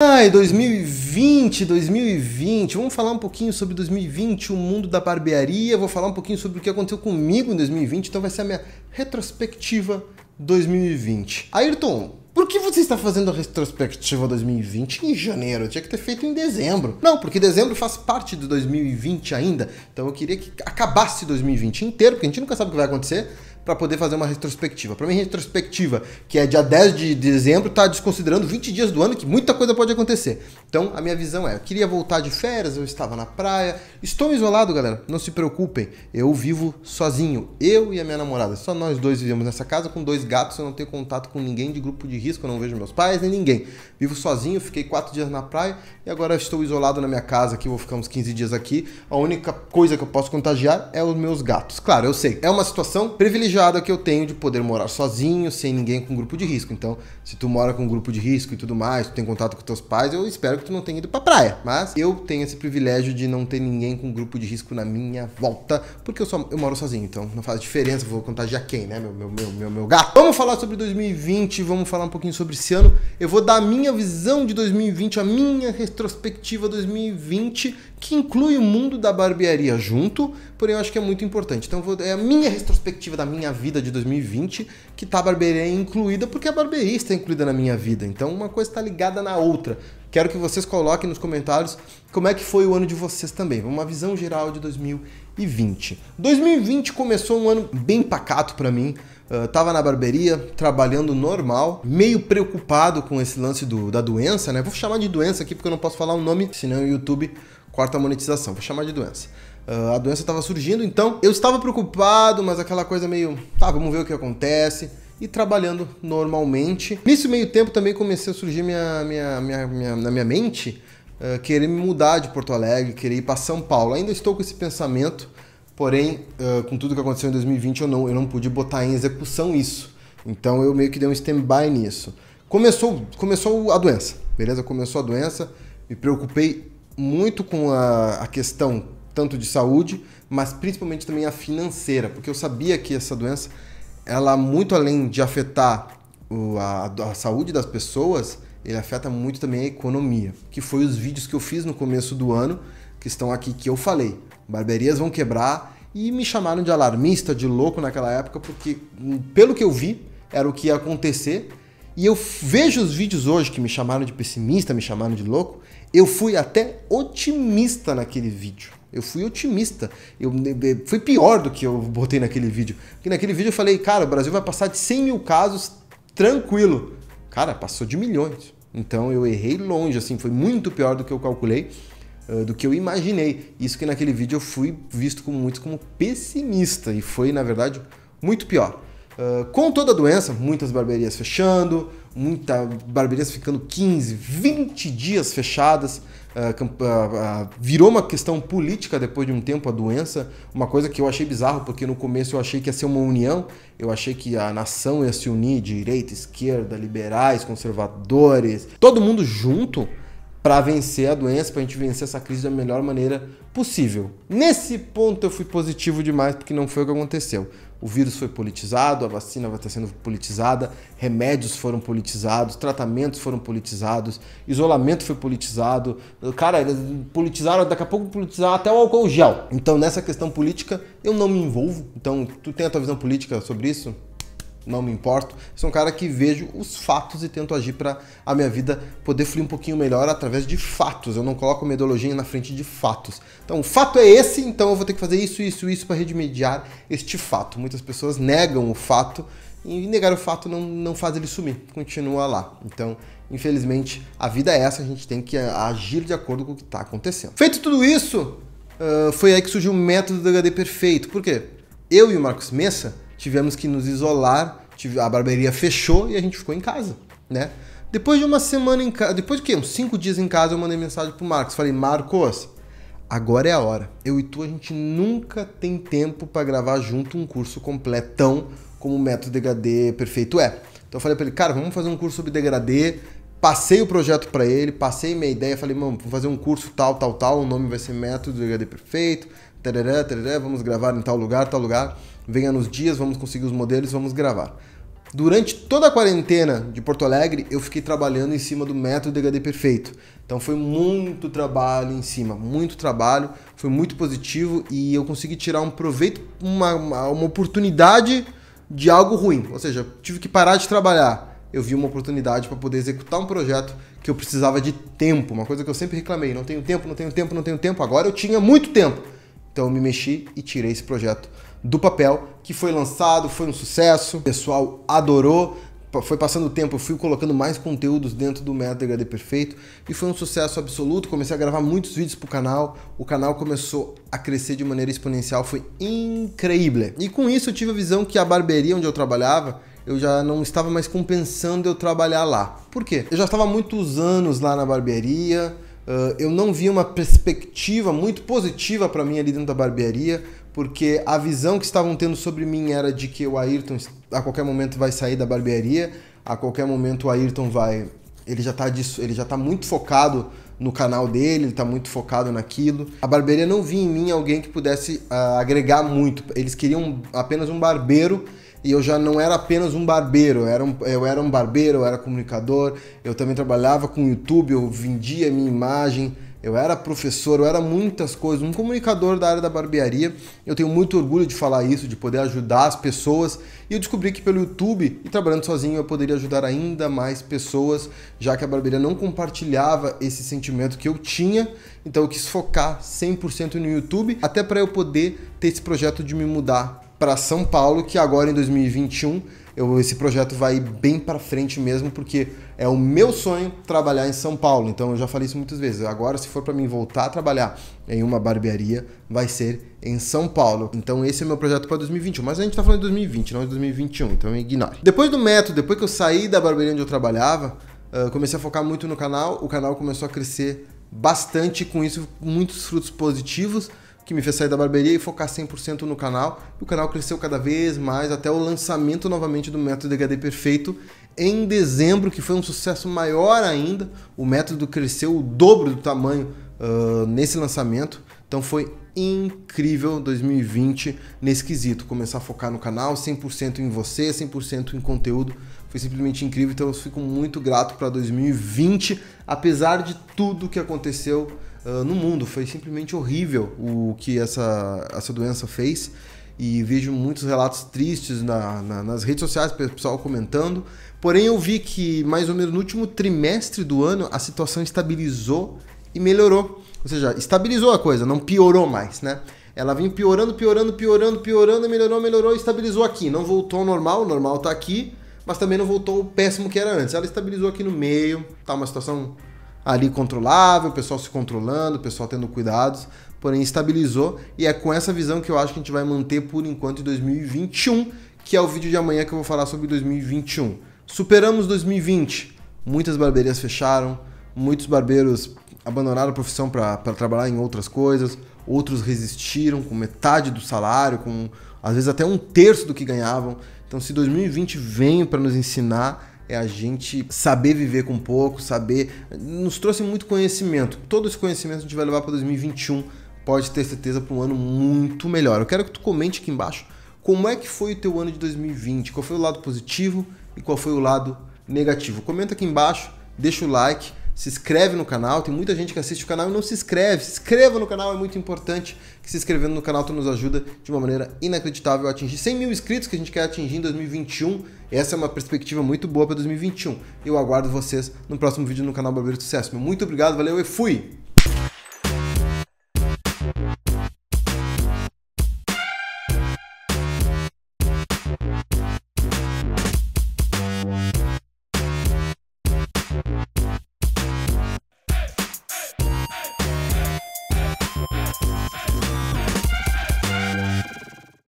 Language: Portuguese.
Ai, 2020, 2020. Vamos falar um pouquinho sobre 2020, o mundo da barbearia. Vou falar um pouquinho sobre o que aconteceu comigo em 2020. Então vai ser a minha retrospectiva 2020. Ayrton, por que você está fazendo a retrospectiva 2020 em janeiro? Eu tinha que ter feito em dezembro. Não, porque dezembro faz parte de 2020 ainda. Então eu queria que acabasse 2020 inteiro, porque a gente nunca sabe o que vai acontecer para poder fazer uma retrospectiva. Para mim, retrospectiva, que é dia 10 de dezembro, tá desconsiderando 20 dias do ano que muita coisa pode acontecer. Então, a minha visão é, eu queria voltar de férias, eu estava na praia. Estou isolado, galera. Não se preocupem. Eu vivo sozinho, eu e a minha namorada. Só nós dois vivemos nessa casa com dois gatos, eu não tenho contato com ninguém de grupo de risco, eu não vejo meus pais nem ninguém. Vivo sozinho, fiquei quatro dias na praia e agora estou isolado na minha casa aqui, vou ficar uns 15 dias aqui. A única coisa que eu posso contagiar é os meus gatos. Claro, eu sei, é uma situação privilegiada privilegiada que eu tenho de poder morar sozinho, sem ninguém com grupo de risco. Então, se tu mora com um grupo de risco e tudo mais, tu tem contato com teus pais, eu espero que tu não tenha ido pra praia. Mas eu tenho esse privilégio de não ter ninguém com grupo de risco na minha volta, porque eu, só, eu moro sozinho, então não faz diferença, vou contar já quem, né? Meu, meu, meu, meu, meu gato. Vamos falar sobre 2020, vamos falar um pouquinho sobre esse ano. Eu vou dar a minha visão de 2020, a minha retrospectiva 2020, que inclui o mundo da barbearia junto, porém eu acho que é muito importante. Então vou, é a minha retrospectiva da minha vida de 2020 que tá a barbearia incluída, porque a barbearia está incluída na minha vida. Então uma coisa está ligada na outra. Quero que vocês coloquem nos comentários como é que foi o ano de vocês também. Uma visão geral de 2020. 2020 começou um ano bem pacato para mim estava ah, na barbearia, trabalhando normal, meio preocupado com esse lance do, da doença, né? Vou chamar de doença aqui porque eu não posso falar o um nome, senão o YouTube corta a monetização. Vou chamar de doença. Uh, a doença estava surgindo, então eu estava preocupado, mas aquela coisa meio, tá, vamos ver o que acontece e trabalhando normalmente. Nesse meio tempo também comecei a surgir minha, minha, minha, minha na minha mente uh, querer me mudar de Porto Alegre, querer ir para São Paulo. Ainda estou com esse pensamento, Porém, uh, com tudo que aconteceu em 2020, eu não, eu não pude botar em execução isso. Então eu meio que dei um stand-by nisso. Começou, começou a doença, beleza? Começou a doença, me preocupei muito com a, a questão tanto de saúde, mas principalmente também a financeira, porque eu sabia que essa doença, ela muito além de afetar o, a, a saúde das pessoas, ele afeta muito também a economia, que foi os vídeos que eu fiz no começo do ano, que estão aqui, que eu falei barbearias vão quebrar e me chamaram de alarmista, de louco naquela época, porque hum, pelo que eu vi, era o que ia acontecer. E eu vejo os vídeos hoje que me chamaram de pessimista, me chamaram de louco. Eu fui até otimista naquele vídeo. Eu fui otimista. Eu, eu, né, né, foi pior do que eu botei naquele vídeo. Porque naquele vídeo eu falei, cara, o Brasil vai passar de 100 mil casos tranquilo. Cara, passou de milhões. Então eu errei longe, assim, foi muito pior do que eu calculei do que eu imaginei. Isso que naquele vídeo eu fui visto como muito como pessimista e foi, na verdade, muito pior. Uh, com toda a doença, muitas barbearias fechando, muitas barbearias ficando 15, 20 dias fechadas. Uh, uh, virou uma questão política depois de um tempo a doença, uma coisa que eu achei bizarro, porque no começo eu achei que ia ser uma união, eu achei que a nação ia se unir, direita, esquerda, liberais, conservadores, todo mundo junto para vencer a doença, para a gente vencer essa crise da melhor maneira possível. Nesse ponto eu fui positivo demais porque não foi o que aconteceu. O vírus foi politizado, a vacina vai estar sendo politizada, remédios foram politizados, tratamentos foram politizados, isolamento foi politizado. Cara, politizaram, daqui a pouco politizaram até o álcool gel. Então nessa questão política eu não me envolvo. Então tu tem a tua visão política sobre isso? não me importo. Sou um cara que vejo os fatos e tento agir para a minha vida poder fluir um pouquinho melhor através de fatos. Eu não coloco minha ideologia na frente de fatos. Então, o fato é esse, então eu vou ter que fazer isso, isso, isso para remediar este fato. Muitas pessoas negam o fato e negar o fato não, não faz ele sumir, continua lá. Então, infelizmente, a vida é essa, a gente tem que agir de acordo com o que está acontecendo. Feito tudo isso, uh, foi aí que surgiu o método do HD perfeito. Por quê? Eu e o Marcos Messa tivemos que nos isolar, a barbearia fechou e a gente ficou em casa, né? Depois de uma semana em casa, depois de quê? Uns cinco dias em casa, eu mandei mensagem pro Marcos. Falei, Marcos, agora é a hora. Eu e tu, a gente nunca tem tempo para gravar junto um curso completão como o método degradê perfeito é. Então eu falei para ele, cara, vamos fazer um curso sobre degradê. Passei o projeto para ele, passei minha ideia, falei, mano, vamos fazer um curso tal, tal, tal, o nome vai ser método degradê perfeito tarará, tarará, vamos gravar em tal lugar, tal lugar, venha nos dias, vamos conseguir os modelos, vamos gravar. Durante toda a quarentena de Porto Alegre, eu fiquei trabalhando em cima do método DHD perfeito. Então foi muito trabalho em cima, muito trabalho, foi muito positivo e eu consegui tirar um proveito, uma, uma, uma oportunidade de algo ruim. Ou seja, tive que parar de trabalhar. Eu vi uma oportunidade para poder executar um projeto que eu precisava de tempo, uma coisa que eu sempre reclamei: não tenho tempo, não tenho tempo, não tenho tempo. Agora eu tinha muito tempo então eu me mexi e tirei esse projeto do papel, que foi lançado, foi um sucesso, o pessoal adorou. Foi passando o tempo, eu fui colocando mais conteúdos dentro do método HD Perfeito e foi um sucesso absoluto. Comecei a gravar muitos vídeos para o canal, o canal começou a crescer de maneira exponencial, foi incrível. E com isso eu tive a visão que a barbearia onde eu trabalhava, eu já não estava mais compensando eu trabalhar lá. Por quê? Eu já estava muitos anos lá na barbearia, Uh, eu não vi uma perspectiva muito positiva para mim ali dentro da barbearia, porque a visão que estavam tendo sobre mim era de que o Ayrton a qualquer momento vai sair da barbearia, a qualquer momento o Ayrton vai. Ele já está disso, ele já tá muito focado no canal dele, ele está muito focado naquilo. A barbearia não via em mim alguém que pudesse uh, agregar muito. Eles queriam apenas um barbeiro e eu já não era apenas um barbeiro, eu era um, eu era um barbeiro, eu era comunicador, eu também trabalhava com YouTube, eu vendia minha imagem, eu era professor, eu era muitas coisas, um comunicador da área da barbearia. Eu tenho muito orgulho de falar isso, de poder ajudar as pessoas. E eu descobri que pelo YouTube e trabalhando sozinho eu poderia ajudar ainda mais pessoas, já que a barbearia não compartilhava esse sentimento que eu tinha. Então eu quis focar 100% no YouTube, até para eu poder ter esse projeto de me mudar para São Paulo, que agora em 2021 eu, esse projeto vai ir bem para frente mesmo, porque é o meu sonho trabalhar em São Paulo. Então eu já falei isso muitas vezes. Agora, se for para mim voltar a trabalhar em uma barbearia, vai ser em São Paulo. Então esse é meu projeto para 2021. Mas a gente está falando de 2020, não de 2021, então ignore. Depois do método, depois que eu saí da barbearia onde eu trabalhava, ah, comecei a focar muito no canal. O canal começou a crescer bastante com isso, muitos frutos positivos que me fez sair da barbearia e focar 100% no canal. E o canal cresceu cada vez mais até o lançamento novamente do Método HD Perfeito em dezembro, que foi um sucesso maior ainda. O método cresceu o dobro do tamanho uh, nesse lançamento. Então foi incrível 2020 nesse quesito. Começar a focar no canal, 100% em você, 100% em conteúdo. Foi simplesmente incrível, então eu fico muito grato para 2020, apesar de tudo que aconteceu ah, no mundo. Foi simplesmente horrível o que essa, essa doença fez. E vejo muitos relatos tristes na, na, nas redes sociais, pessoal comentando. Porém, eu vi que mais ou menos no último trimestre do ano a situação estabilizou e melhorou. Ou seja, estabilizou a coisa, não piorou mais, né? Ela vinha piorando, piorando, piorando, piorando, melhorou, melhorou, estabilizou aqui. Não voltou ao normal, o normal tá aqui, mas também não voltou o péssimo que era antes. Ela estabilizou aqui no meio, tá uma situação ali controlável, o pessoal se controlando, o pessoal tendo cuidados, porém estabilizou e é com essa visão que eu acho que a gente vai manter por enquanto em 2021, que é o vídeo de amanhã que eu vou falar sobre 2021. Superamos 2020, muitas barbearias fecharam, muitos barbeiros abandonaram a profissão para trabalhar em outras coisas, outros resistiram com metade do salário, com às vezes até um terço do que ganhavam. Então, se 2020 vem para nos ensinar é a gente saber viver com pouco, saber. Nos trouxe muito conhecimento. Todo esse conhecimento a gente vai levar para 2021. Pode ter certeza para um ano muito melhor. Eu quero que tu comente aqui embaixo como é que foi o teu ano de 2020, qual foi o lado positivo e qual foi o lado negativo. Comenta aqui embaixo, deixa o like se inscreve no canal. Tem muita gente que assiste o canal e não se inscreve. Se inscreva no canal, é muito importante. Que se inscrevendo no canal tu nos ajuda de uma maneira inacreditável a atingir 100 mil inscritos que a gente quer atingir em 2021. Essa é uma perspectiva muito boa para 2021. Eu aguardo vocês no próximo vídeo no canal Barbeiro Sucesso. Muito obrigado, valeu e fui!